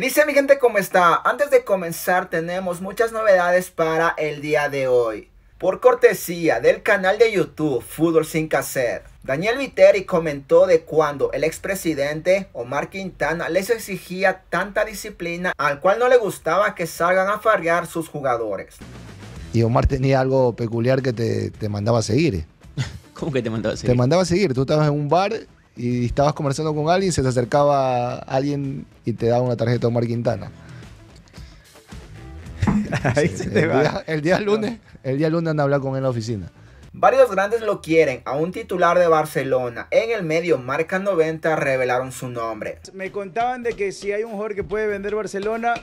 dice mi gente? ¿Cómo está? Antes de comenzar tenemos muchas novedades para el día de hoy. Por cortesía del canal de YouTube Fútbol Sin Caser, Daniel Viteri comentó de cuando el expresidente Omar Quintana les exigía tanta disciplina al cual no le gustaba que salgan a farrear sus jugadores. Y Omar tenía algo peculiar que te, te mandaba a seguir. ¿Cómo que te mandaba a seguir? Te mandaba a seguir. Tú estabas en un bar y estabas conversando con alguien, se te acercaba alguien y te daba una tarjeta Omar Quintana. Ahí se el, Día, lunes, el día lunes anda a hablar con él en la oficina. Varios grandes lo quieren, a un titular de Barcelona. En el medio Marca 90 revelaron su nombre. Me contaban de que si hay un jugador que puede vender Barcelona,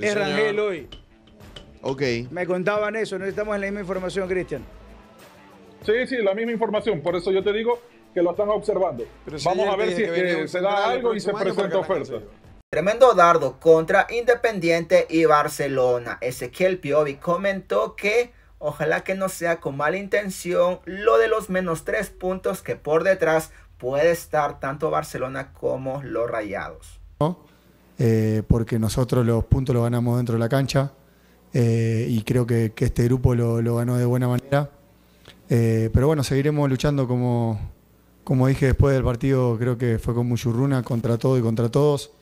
es Rangel hoy. Ok. Me contaban eso, no estamos en la misma información, Cristian. Sí, sí, la misma información. Por eso yo te digo, que lo están observando. Vamos a ver si se da algo y se presenta oferta. Tremendo dardo contra Independiente y Barcelona. Ezequiel Piovi comentó que ojalá que no sea con mala intención lo de los menos tres puntos que por detrás puede estar tanto Barcelona como los Rayados. Eh, porque nosotros los puntos los ganamos dentro de la cancha eh, y creo que, este grupo lo, ganó de buena manera. Eh, pero bueno, seguiremos luchando como, como dije después del partido, creo que fue con Muchurruna, contra todo y contra todos,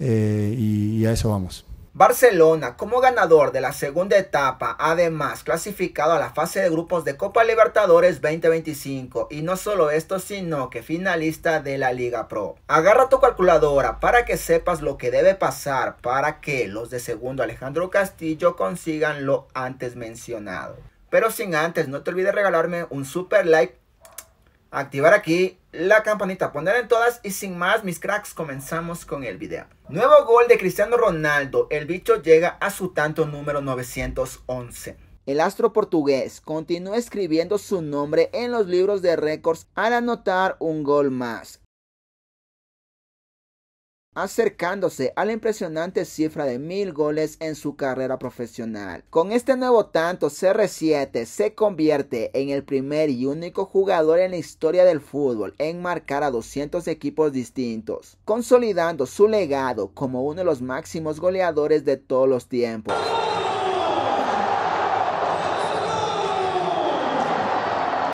eh, y, y a eso vamos. Barcelona, como ganador de la segunda etapa, además clasificado a la fase de grupos de Copa Libertadores 2025, y no solo esto, sino que finalista de la Liga Pro. Agarra tu calculadora para que sepas lo que debe pasar para que los de segundo Alejandro Castillo consigan lo antes mencionado. Pero sin antes, no te olvides regalarme un super like activar aquí la campanita, poner en todas y sin más mis cracks comenzamos con el video. Nuevo gol de Cristiano Ronaldo, el bicho llega a su tanto número 911. El astro portugués continúa escribiendo su nombre en los libros de récords al anotar un gol más acercándose a la impresionante cifra de mil goles en su carrera profesional. Con este nuevo tanto, CR7 se convierte en el primer y único jugador en la historia del fútbol en marcar a 200 equipos distintos, consolidando su legado como uno de los máximos goleadores de todos los tiempos.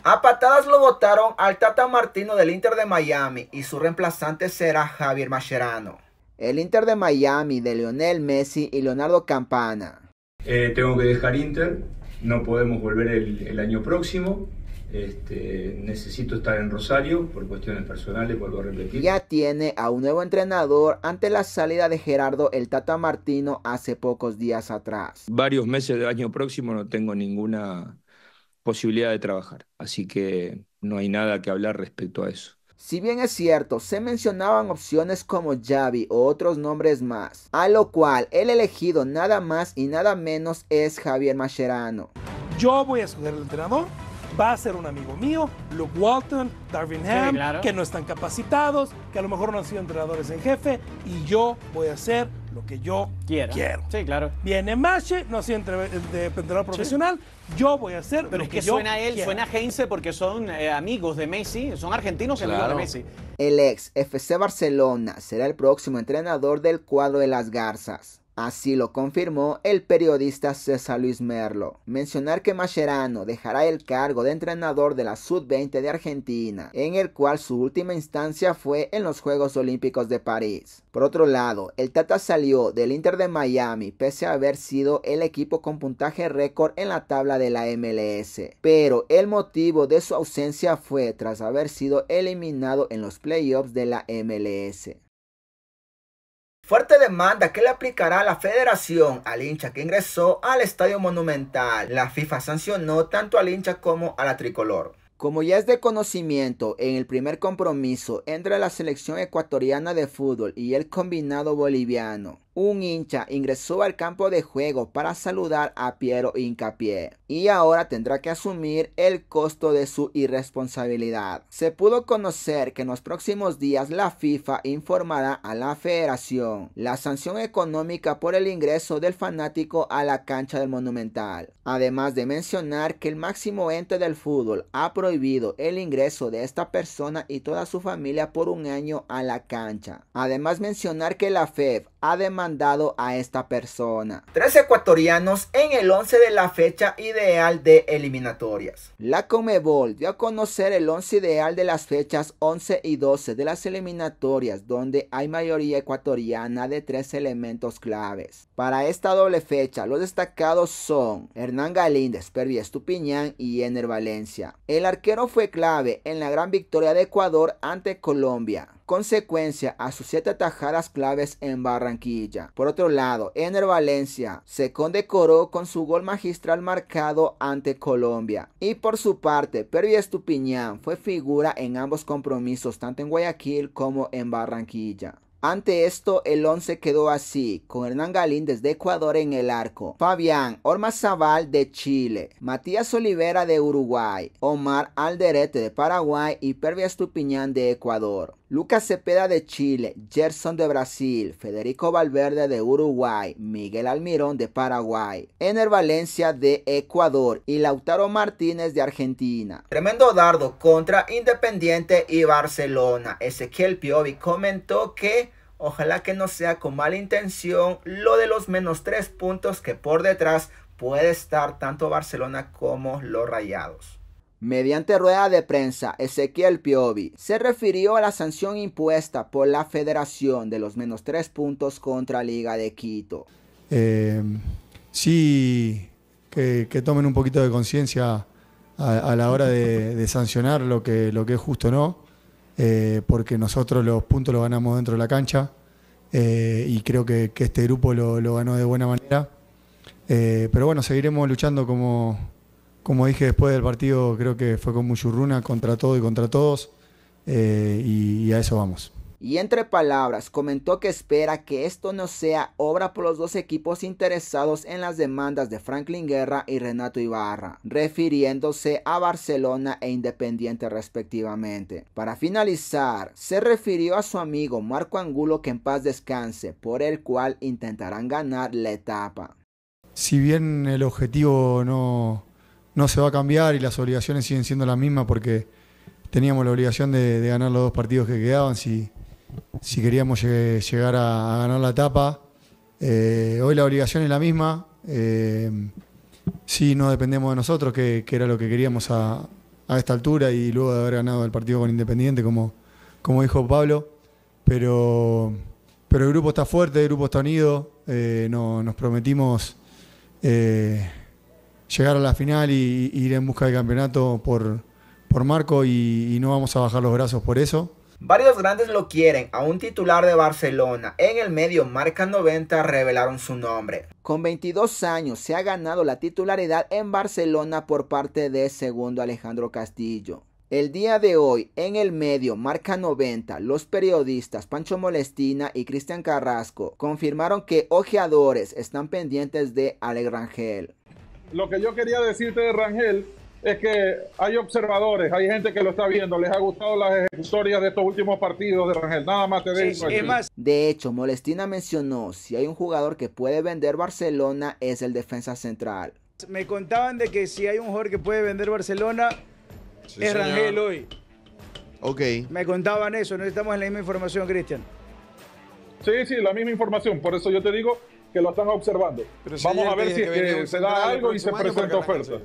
A patadas lo votaron al Tata Martino del Inter de Miami y su reemplazante será Javier Mascherano. El Inter de Miami de Lionel Messi y Leonardo Campana. Eh, tengo que dejar Inter, no podemos volver el, año próximo. Este, necesito estar en Rosario por cuestiones personales, vuelvo a repetir. Ya tiene a un nuevo entrenador ante la salida de Gerardo el Tata Martino hace pocos días atrás. Varios meses del año próximo no tengo ninguna posibilidad de trabajar. Así que no hay nada que hablar respecto a eso. Si bien es cierto, se mencionaban opciones como Javi o otros nombres más, a lo cual el elegido nada más y nada menos es Javier Mascherano. Yo voy a escoger el entrenador, va a ser un amigo mío, Luke Walton, Darwin Ham, que no están capacitados, que a lo mejor no han sido entrenadores en jefe, y yo voy a ser lo que yo quiero. quiero. Sí, claro. Viene Mache, no soy entrenador eh, profesional, yo voy a hacer Pero es que, suena a suena él, suena a Heinze porque son eh, amigos de Messi, son argentinos amigos de Messi. El ex FC Barcelona será el próximo entrenador del cuadro de las Garzas. Así lo confirmó el periodista César Luis Merlo. Mencionar que Mascherano dejará el cargo de entrenador de la Sud-20 de Argentina, en el cual su última instancia fue en los Juegos Olímpicos de París. Por otro lado, el Tata salió del Inter de Miami pese a haber sido el equipo con puntaje récord en la tabla de la MLS, pero el motivo de su ausencia fue tras haber sido eliminado en los playoffs de la MLS. Fuerte demanda que le aplicará la federación al hincha que ingresó al Estadio Monumental. La FIFA sancionó tanto al hincha como a la tricolor. Como ya es de conocimiento, en el primer compromiso entre la selección ecuatoriana de fútbol y el combinado boliviano, un hincha ingresó al campo de juego para saludar a Piero Incapié y ahora tendrá que asumir el costo de su irresponsabilidad. Se pudo conocer que en los próximos días la FIFA informará a la federación la sanción económica por el ingreso del fanático a la cancha del Monumental. Además de mencionar que el máximo ente del fútbol ha prohibido el ingreso de esta persona y toda su familia por un año a la cancha. Además mencionar que la FEB ha demandado a esta persona. Tres ecuatorianos en el 11 de la fecha ideal de eliminatorias. La Comebol dio a conocer el 11 ideal de las fechas 11 y 12 de las eliminatorias donde hay mayoría ecuatoriana de tres elementos claves. Para esta doble fecha los destacados son Hernán Galíndez, Esper Estupiñán y Ener Valencia. El arquero fue clave en la gran victoria de Ecuador ante Colombia. Consecuencia a sus siete tajadas claves en Barranquilla. Por otro lado, Ener Valencia se condecoró con su gol magistral marcado ante Colombia. Y por su parte, Pervi Estupiñán fue figura en ambos compromisos, tanto en Guayaquil como en Barranquilla. Ante esto, el 11 quedó así, con Hernán Galín desde Ecuador en el arco, Fabián Ormazabal de Chile, Matías Olivera de Uruguay, Omar Alderete de Paraguay y Pervia Estupiñán de Ecuador. Lucas Cepeda de Chile, Gerson de Brasil, Federico Valverde de Uruguay, Miguel Almirón de Paraguay, Ener Valencia de Ecuador y Lautaro Martínez de Argentina. Tremendo dardo contra Independiente y Barcelona. Ezequiel Piovi comentó que ojalá que no sea con mala intención lo de los menos tres puntos que por detrás puede estar tanto Barcelona como los Rayados. Mediante rueda de prensa, Ezequiel Piovi se refirió a la sanción impuesta por la Federación de los menos tres puntos contra Liga de Quito. Eh, sí, que, tomen un poquito de conciencia a, la hora de, sancionar lo que, lo que es justo no, eh, porque nosotros los puntos los ganamos dentro de la cancha eh, y creo que, este grupo lo, lo ganó de buena manera. pero bueno, seguiremos luchando como como dije después del partido, creo que fue con Muchurruna, contra todo y contra todos, eh, y a eso vamos. Y entre palabras, comentó que espera que esto no sea obra por los dos equipos interesados en las demandas de Franklin Guerra y Renato Ibarra, refiriéndose a Barcelona e Independiente respectivamente. Para finalizar, se refirió a su amigo Marco Angulo que en paz descanse, por el cual intentarán ganar la etapa. Si bien el objetivo no, no se va a cambiar y las obligaciones siguen siendo las mismas porque teníamos la obligación de, ganar los dos partidos que quedaban si, queríamos llegar a, ganar la etapa. Eh, hoy la obligación es la misma. Eh, sí, no dependemos de nosotros, que, era lo que queríamos a, esta altura y luego de haber ganado el partido con Independiente, como, como dijo Pablo. Pero, pero el grupo está fuerte, el grupo está unido. Eh, nos prometimos llegar a la final y, ir en busca del campeonato por, por Marco y, no vamos a bajar los brazos por eso. Varios grandes lo quieren, a un titular de Barcelona. En el medio Marca 90 revelaron su nombre. Con 22 años se ha ganado la titularidad en Barcelona por parte de segundo Alejandro Castillo. El día de hoy, en el medio Marca 90, los periodistas Pancho Molestina y Cristian Carrasco confirmaron que ojeadores están pendientes de Alegrangel lo que yo quería decirte de Rangel es que hay observadores, hay gente que lo está viendo, les ha gustado las ejecutorias de estos últimos partidos de Rangel, nada más te sí, de De hecho, Molestina mencionó, si hay un jugador que puede vender Barcelona es el defensa central. Me contaban de que si hay un jugador que puede vender Barcelona es Rangel hoy. Ok. Me contaban eso, no estamos en la misma información, Cristian. Sí, sí, la misma información, por eso yo te digo que lo están observando. Vamos a ver si se da algo y se presenta oferta.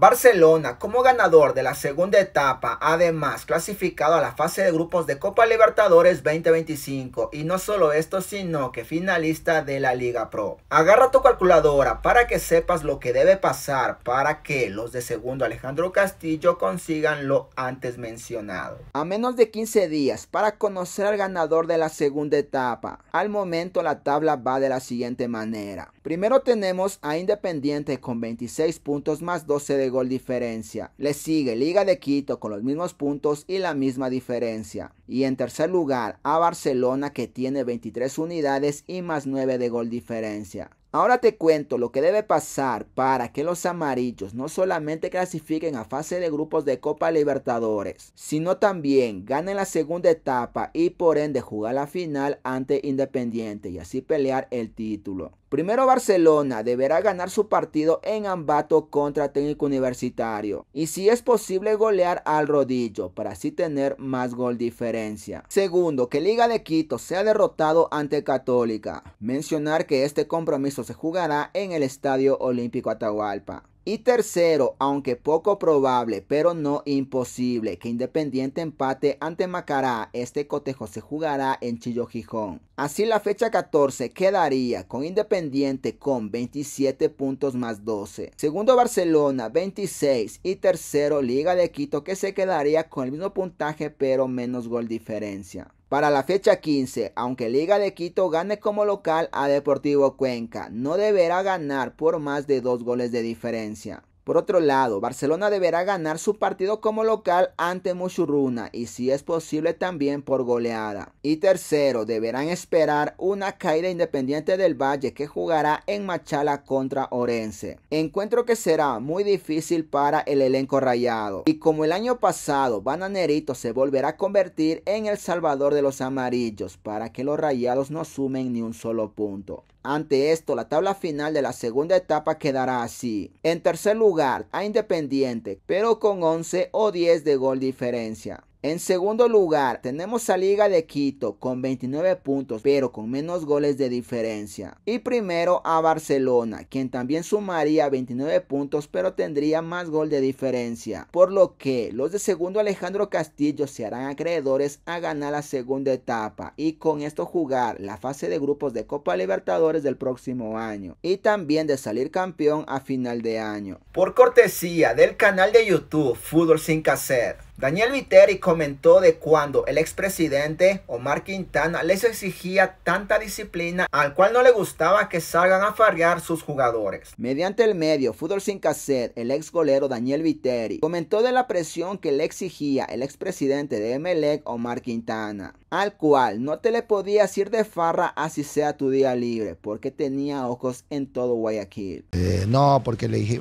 Barcelona, como ganador de la segunda etapa, además clasificado a la fase de grupos de Copa Libertadores 2025 y no solo esto, sino que finalista de la Liga Pro. Agarra tu calculadora para que sepas lo que debe pasar para que los de segundo Alejandro Castillo consigan lo antes mencionado. A menos de 15 días para conocer al ganador de la segunda etapa, al momento la tabla va de la siguiente manera. Primero tenemos a Independiente con 26 puntos más 12 de gol diferencia. Le sigue Liga de Quito con los mismos puntos y la misma diferencia. Y en tercer lugar a Barcelona que tiene 23 unidades y más 9 de gol diferencia. Ahora te cuento lo que debe pasar para que los amarillos no solamente clasifiquen a fase de grupos de Copa Libertadores, sino también ganen la segunda etapa y por ende jugar la final ante Independiente y así pelear el título. Primero Barcelona deberá ganar su partido en Ambato contra Técnico Universitario y si es posible golear al rodillo para así tener más gol diferencia. Segundo, que Liga de Quito sea derrotado ante Católica. Mencionar que este compromiso se jugará en el Estadio Olímpico Atahualpa. Y tercero, aunque poco probable, pero no imposible, que Independiente empate ante Macará, este cotejo se jugará en Chillo Gijón. Así la fecha 14 quedaría con Independiente con 27 puntos más 12. Segundo Barcelona 26 y tercero Liga de Quito que se quedaría con el mismo puntaje pero menos gol diferencia. Para la fecha 15, aunque Liga de Quito gane como local a Deportivo Cuenca, no deberá ganar por más de dos goles de diferencia. Por otro lado, Barcelona deberá ganar su partido como local ante Muchurruna y si es posible también por goleada. Y tercero, deberán esperar una caída independiente del Valle que jugará en Machala contra Orense. Encuentro que será muy difícil para el elenco rayado. Y como el año pasado, Bananerito se volverá a convertir en el salvador de los amarillos para que los rayados no sumen ni un solo punto. Ante esto, la tabla final de la segunda etapa quedará así. En tercer lugar, a Independiente, pero con 11 o 10 de gol diferencia. En segundo lugar, tenemos a Liga de Quito con 29 puntos, pero con menos goles de diferencia. Y primero a Barcelona, quien también sumaría 29 puntos, pero tendría más gol de diferencia. Por lo que los de segundo Alejandro Castillo se harán acreedores a ganar la segunda etapa y con esto jugar la fase de grupos de Copa Libertadores del próximo año y también de salir campeón a final de año. Por cortesía del canal de YouTube Fútbol sin Cacer. Daniel Viteri comentó de cuando el expresidente Omar Quintana les exigía tanta disciplina al cual no le gustaba que salgan a farrear sus jugadores. Mediante el medio Fútbol sin Cassette, el ex golero Daniel Viteri comentó de la presión que le exigía el expresidente de Emelec Omar Quintana, al cual no te le podías ir de farra así sea tu día libre, porque tenía ojos en todo Guayaquil. Eh, no, porque le dije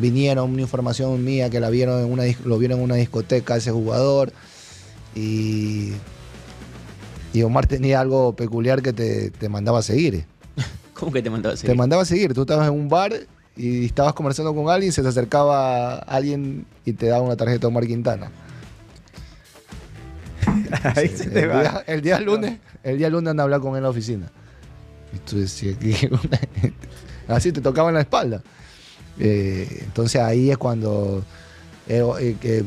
vinieron una información mía que la vieron en una, lo vieron en una discoteca ese jugador. Y, y Omar tenía algo peculiar que te, mandaba a seguir. ¿Cómo que te mandaba a seguir? Te mandaba a seguir. Tú estabas en un bar y estabas conversando con alguien, se te acercaba alguien y te daba una tarjeta Omar Quintana. el, Día, lunes, el día lunes anda a hablar con él en la oficina. Y tú decías así te tocaba en la espalda. Eh, entonces ahí es cuando eh, eh,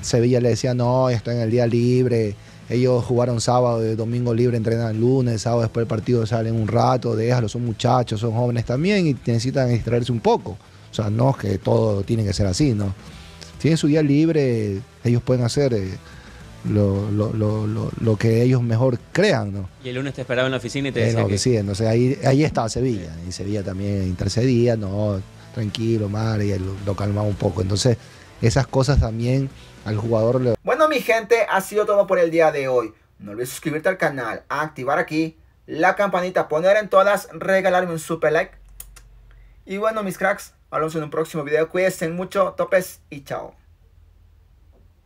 Sevilla le decía, no, estoy en el día libre. Ellos jugaron sábado, domingo libre, entrenan el lunes, sábado después del partido salen un rato, déjalo, son muchachos, son jóvenes también y necesitan distraerse un poco. O sea, no es que todo tiene que ser así, ¿no? Tienen su día libre, ellos pueden hacer lo, que ellos mejor crean, ¿no? Y el lunes te esperaba en la oficina y te decía. que... sí, entonces ahí, ahí estaba Sevilla. Y Sevilla también intercedía, no, tranquilo, madre, y lo, calma un poco. Entonces, esas cosas también al jugador le... Bueno, mi gente, ha sido todo por el día de hoy. No olvides suscribirte al canal, activar aquí la campanita, poner en todas, regalarme un super like. Y bueno, mis cracks, hablamos en un próximo video. Cuídense mucho, topes y chao.